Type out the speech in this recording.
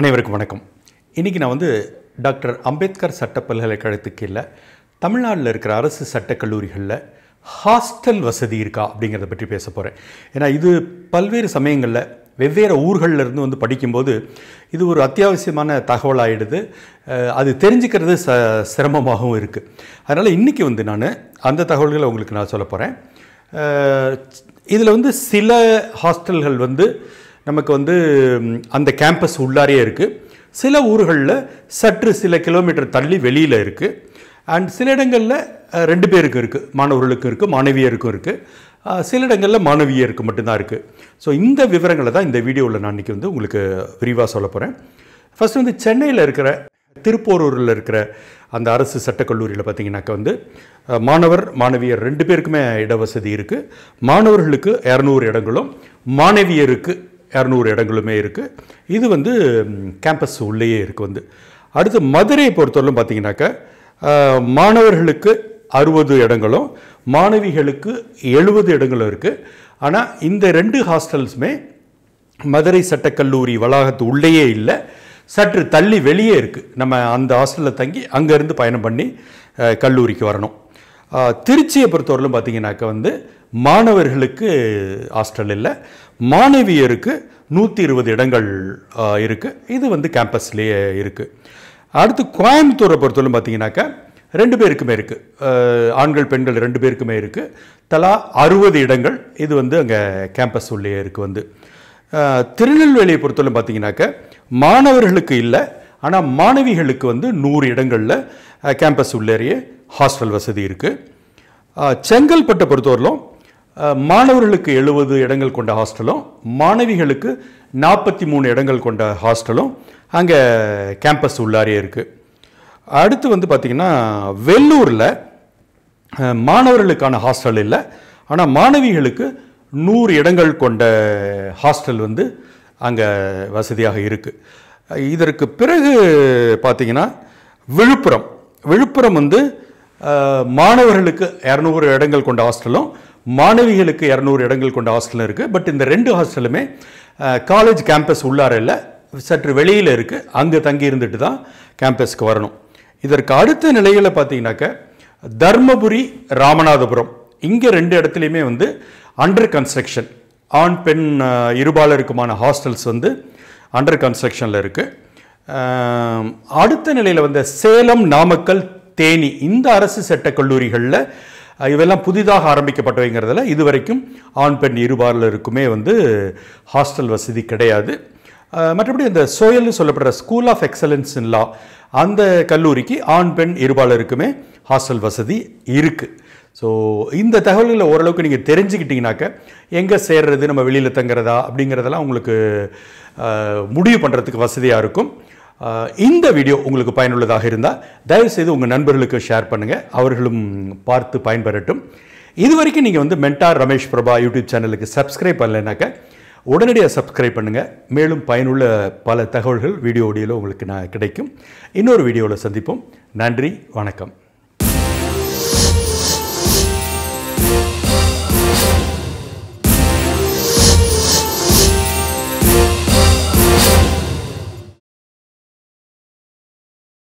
அனைவருக்கும் வணக்கம் இன்றைக்கி நான் வந்து டாக்டர் அம்பேத்கர் சட்ட பல்கலைக்கழகத்துக்கு இல்லை தமிழ்நாட்டில் இருக்கிற அரசு சட்ட கல்லூரிகளில் ஹாஸ்டல் வசதி இருக்கா அப்படிங்கிறத பற்றி பேச போகிறேன் ஏன்னா இது பல்வேறு சமயங்களில் வெவ்வேறு ஊர்களிலிருந்து வந்து படிக்கும்போது இது ஒரு அத்தியாவசியமான தகவலாகிடுது அது தெரிஞ்சுக்கிறது ச சிரமமாகவும் இருக்குது அதனால் இன்றைக்கி வந்து நான் அந்த தகவல்களை உங்களுக்கு நான் சொல்ல போகிறேன் இதில் வந்து சில ஹாஸ்டல்கள் வந்து நமக்கு வந்து அந்த கேம்பஸ் உள்ளாரே இருக்குது சில ஊர்களில் சற்று சில கிலோமீட்டர் தள்ளி வெளியில் இருக்குது அண்ட் சில இடங்களில் ரெண்டு பேருக்கு இருக்குது மாணவர்களுக்கு இருக்குது மாணவியருக்கும் இருக்குது சில இடங்களில் மாணவியருக்கு மட்டும்தான் இருக்குது ஸோ இந்த விவரங்களை தான் இந்த வீடியோவில் நான் இன்றைக்கி வந்து உங்களுக்கு விரிவாக சொல்ல போகிறேன் ஃபஸ்ட் வந்து சென்னையில் இருக்கிற திருப்போரூரில் இருக்கிற அந்த அரசு சட்டக்கல்லூரியில் பார்த்திங்கனாக்கா வந்து மாணவர் மாணவியர் ரெண்டு பேருக்குமே இடவசதி இருக்குது மாணவர்களுக்கு இரநூறு இடங்களும் மாணவியருக்கு இரநூறு இடங்களுமே இருக்குது இது வந்து கேம்பஸ் உள்ளேயே இருக்குது வந்து அடுத்து மதுரையை பொறுத்தவரையிலும் பார்த்திங்கனாக்கா மாணவர்களுக்கு அறுபது இடங்களும் மாணவிகளுக்கு எழுபது இடங்களும் இருக்குது ஆனால் இந்த ரெண்டு ஹாஸ்டல்ஸுமே மதுரை சட்டக்கல்லூரி வளாகத்து உள்ளேயே இல்லை சற்று தள்ளி வெளியே இருக்குது நம்ம அந்த ஹாஸ்டலில் தங்கி அங்கேருந்து பயணம் பண்ணி கல்லூரிக்கு வரணும் திருச்சியை பொறுத்தவரையிலும் பார்த்தீங்கன்னாக்க வந்து மாணவர்களுக்கு ஹாஸ்டல் இல்லை மாணவியருக்கு நூற்றி இருபது இடங்கள் இருக்குது இது வந்து கேம்பஸ்லேயே இருக்குது அடுத்து கோயம்புத்தூரை பொறுத்தவரையிலும் பார்த்தீங்கன்னாக்கா ரெண்டு பேருக்குமே இருக்குது ஆண்கள் பெண்கள் ரெண்டு பேருக்குமே இருக்குது தலா அறுபது இடங்கள் இது வந்து அங்கே கேம்பஸ் உள்ளே இருக்குது வந்து திருநெல்வேலியை பொறுத்தவரை பார்த்தீங்கன்னாக்க மாணவர்களுக்கு இல்லை ஆனால் மாணவிகளுக்கு வந்து நூறு இடங்களில் கேம்பஸ் உள்ளேறியே ஹாஸ்டல் வசதி இருக்குது செங்கல்பட்டை பொறுத்தவரையிலும் மாணவர்களுக்கு எழுபது இடங்கள் கொண்ட ஹாஸ்டலும் மாணவிகளுக்கு நாற்பத்தி மூணு இடங்கள் கொண்ட ஹாஸ்டலும் அங்கே கேம்பஸ் உள்ளாரே இருக்குது அடுத்து வந்து பார்த்திங்கன்னா வெள்ளூரில் மாணவர்களுக்கான ஹாஸ்டல் இல்லை ஆனால் மாணவிகளுக்கு நூறு இடங்கள் கொண்ட ஹாஸ்டல் வந்து அங்கே வசதியாக இருக்குது இதற்கு பிறகு பார்த்திங்கன்னா விழுப்புரம் விழுப்புரம் வந்து மாணவர்களுக்கு இரநூறு இடங்கள் கொண்ட ஹாஸ்டலும் மாணவிகளுக்கு இரநூறு இடங்கள் கொண்ட ஹாஸ்டலும் இருக்குது பட் இந்த ரெண்டு ஹாஸ்டலுமே காலேஜ் கேம்பஸ் உள்ளார இல்லை சற்று வெளியில் இருக்குது அங்கே தங்கி இருந்துட்டு தான் கேம்பஸ்க்கு வரணும் இதற்கு அடுத்த நிலையில் பார்த்தீங்கன்னாக்க தர்மபுரி ராமநாதபுரம் இங்கே ரெண்டு இடத்துலையுமே வந்து அண்டர் கன்ஸ்ட்ரக்ஷன் ஆண் பெண் இருபாலருக்குமான ஹாஸ்டல்ஸ் வந்து அண்டர் கன்ஸ்ட்ரக்ஷனில் இருக்குது அடுத்த நிலையில் வந்த சேலம் நாமக்கல் தேனி இந்த அரசு சட்ட கல்லூரிகளில் இவெல்லாம் புதிதாக ஆரம்பிக்கப்பட்டவைங்கிறதுல இது வரைக்கும் ஆண் பெண் இருபாலருக்குமே வந்து ஹாஸ்டல் வசதி கிடையாது மற்றபடி இந்த சோயல்னு சொல்லப்படுற ஸ்கூல் ஆஃப் எக்ஸலன்ஸ் லா அந்த கல்லூரிக்கு ஆண் பெண் இருபாலருக்குமே ஹாஸ்டல் வசதி இருக்குது ஸோ இந்த தகவல்களை ஓரளவுக்கு நீங்கள் தெரிஞ்சுக்கிட்டிங்கனாக்க எங்கே சேர்றது நம்ம வெளியில் தங்குறதா அப்படிங்கிறதெல்லாம் உங்களுக்கு முடிவு பண்ணுறதுக்கு வசதியாக இருக்கும் இந்த வீடியோ உங்களுக்கு பயனுள்ளதாக இருந்தால் தயவுசெய்து உங்கள் நண்பர்களுக்கு ஷேர் பண்ணுங்கள் அவர்களும் பார்த்து பயன்பெறட்டும் இது வரைக்கும் நீங்கள் வந்து மென்டார் ரமேஷ் பிரபா யூடியூப் சேனலுக்கு சப்ஸ்கிரைப் பண்ணலைனாக்க உடனடியாக சப்ஸ்கிரைப் பண்ணுங்கள் மேலும் பயனுள்ள பல தகவல்கள் வீடியோ ஒடியில் உங்களுக்கு நான் கிடைக்கும் இன்னொரு வீடியோவில் சந்திப்போம் நன்றி வணக்கம்